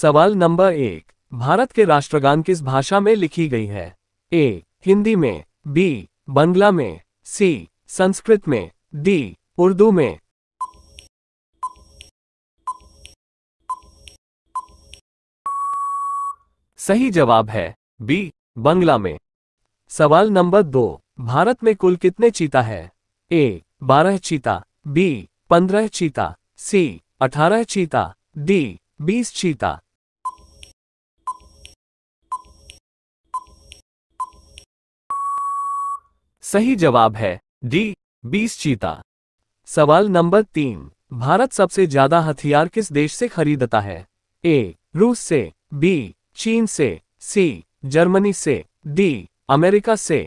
सवाल नंबर एक भारत के राष्ट्रगान किस भाषा में लिखी गई है ए हिंदी में बी बंगला में सी संस्कृत में डी उर्दू में सही जवाब है बी बंगला में सवाल नंबर दो भारत में कुल कितने चीता है ए बारह चीता बी पंद्रह चीता सी अठारह चीता डी बीस चीता सही जवाब है डी बीस चीता सवाल नंबर तीन भारत सबसे ज्यादा हथियार किस देश से खरीदता है ए रूस से बी चीन से सी जर्मनी से डी अमेरिका से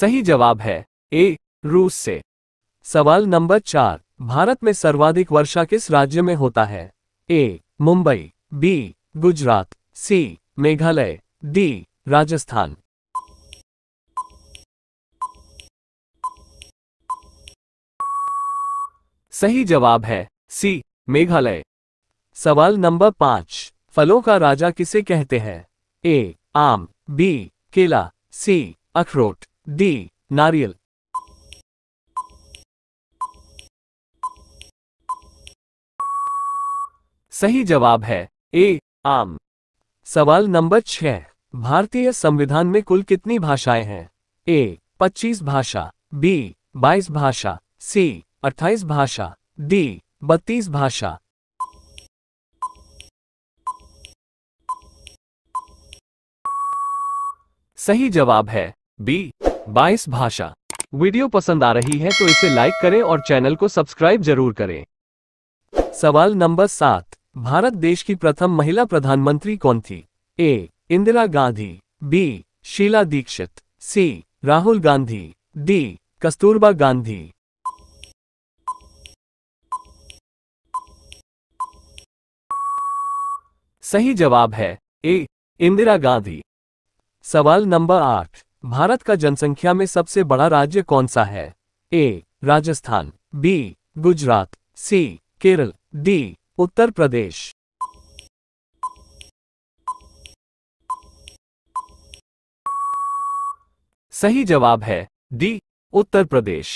सही जवाब है ए रूस से सवाल नंबर चार भारत में सर्वाधिक वर्षा किस राज्य में होता है A Mumbai B Gujarat C Meghalaya D Rajasthan सही जवाब है सी मेघालय सवाल नंबर पांच फलों का राजा किसे कहते हैं ए आम बी केला सी अखरोट डी नारियल सही जवाब है ए आम सवाल नंबर छह भारतीय संविधान में कुल कितनी भाषाएं हैं ए 25 भाषा बी 22 भाषा सी 28 भाषा डी 32 भाषा सही जवाब है बी 22 भाषा वीडियो पसंद आ रही है तो इसे लाइक करें और चैनल को सब्सक्राइब जरूर करें सवाल नंबर सात भारत देश की प्रथम महिला प्रधानमंत्री कौन थी A Indira Gandhi B Sheila Dikshit C Rahul Gandhi D Kasturba Gandhi सही जवाब है ए इंदिरा गांधी सवाल नंबर आठ भारत का जनसंख्या में सबसे बड़ा राज्य कौन सा है A Rajasthan B Gujarat C Kerala D Uttar Pradesh सही जवाब है डी उत्तर प्रदेश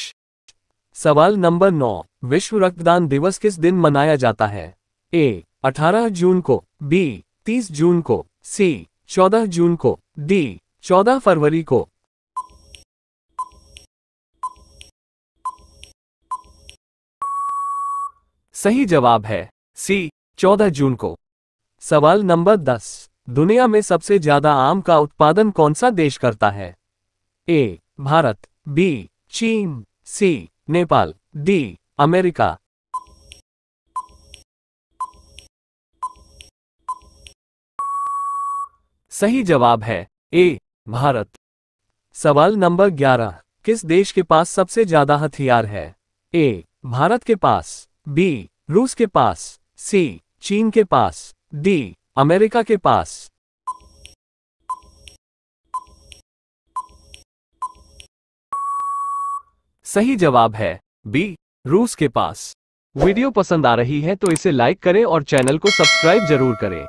सवाल नंबर नौ विश्व रक्तदान दिवस किस दिन मनाया जाता है ए 18 जून को बी 30 जून को सी 14 जून को डी 14 फरवरी को सही जवाब है सी 14 जून को सवाल नंबर 10 दुनिया में सबसे ज्यादा आम का उत्पादन कौन सा देश करता है ए भारत बी चीन सी नेपाल डी अमेरिका सही जवाब है ए भारत सवाल नंबर 11 किस देश के पास सबसे ज्यादा हथियार है ए भारत के पास बी रूस के पास सी चीन के पास डी अमेरिका के पास सही जवाब है बी रूस के पास वीडियो पसंद आ रही है तो इसे लाइक करें और चैनल को सब्सक्राइब जरूर करें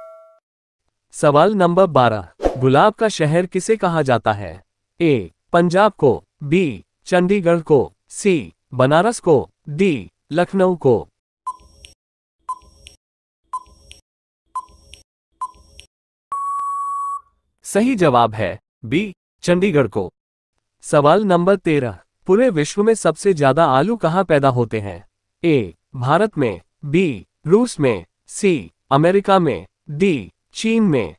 सवाल नंबर 12 गुलाब का शहर किसे कहा जाता है ए पंजाब को बी चंडीगढ़ को सी बनारस को डी लखनऊ को सही जवाब है बी चंडीगढ़ को सवाल नंबर तेरह पूरे विश्व में सबसे ज्यादा आलू कहाँ पैदा होते हैं ए भारत में बी रूस में सी अमेरिका में डी चीन में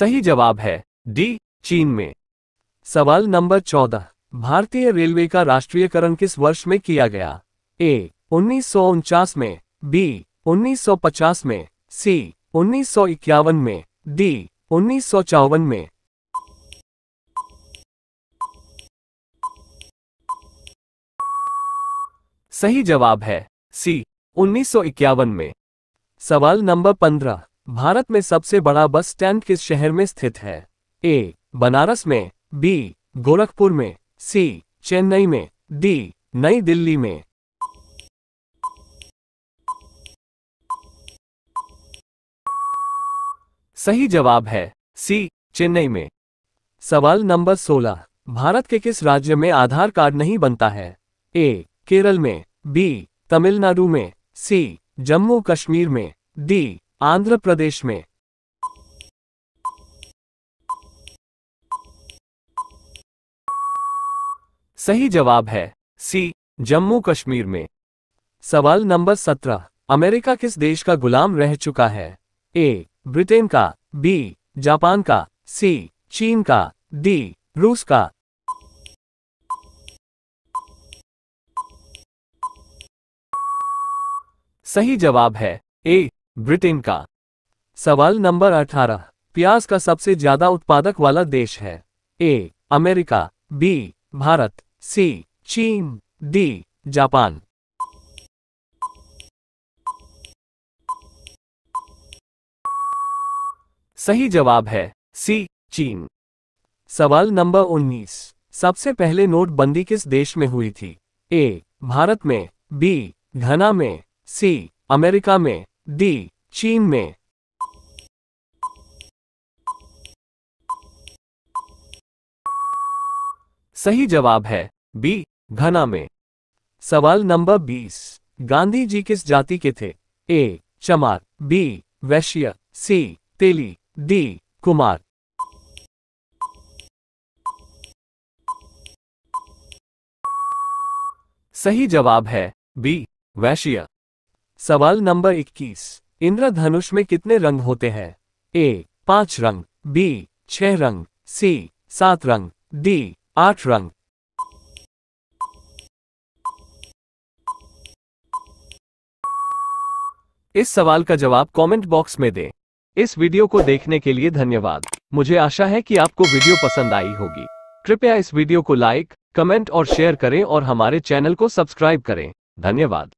सही जवाब है डी चीन में सवाल नंबर चौदह भारतीय रेलवे का राष्ट्रीयकरण किस वर्ष में किया गया ए उन्नीस में बी 1950 में सी उन्नीस में डी उन्नीस में सही जवाब है सी 1951 में सवाल नंबर 15 भारत में सबसे बड़ा बस स्टैंड किस शहर में स्थित है ए बनारस में बी गोरखपुर में सी चेन्नई में डी नई दिल्ली में सही जवाब है सी चेन्नई में सवाल नंबर 16 भारत के किस राज्य में आधार कार्ड नहीं बनता है ए केरल में बी तमिलनाडु में सी जम्मू कश्मीर में डी आंध्र प्रदेश में सही जवाब है सी जम्मू कश्मीर में सवाल नंबर 17 अमेरिका किस देश का गुलाम रह चुका है ए ब्रिटेन का बी जापान का सी चीन का डी रूस का सही जवाब है ए ब्रिटेन का सवाल नंबर 18 प्याज का सबसे ज्यादा उत्पादक वाला देश है A America B Bharat C चीन डी जापान सही जवाब है सी चीन सवाल नंबर 19 सबसे पहले नोटबंदी किस देश में हुई थी ए भारत में बी घना में सी अमेरिका में डी चीन में सही जवाब है बी घना में सवाल नंबर 20 गांधी जी किस जाति के थे ए चमार बी वैश्य सी तेली डी कुमार सही जवाब है बी वैश्य सवाल नंबर 21 इंद्रधनुष में कितने रंग होते हैं ए पांच रंग बी छह रंग सी सात रंग डी आठ रंग इस सवाल का जवाब कमेंट बॉक्स में दें इस वीडियो को देखने के लिए धन्यवाद मुझे आशा है कि आपको वीडियो पसंद आई होगी कृपया इस वीडियो को लाइक कमेंट और शेयर करें और हमारे चैनल को सब्सक्राइब करें धन्यवाद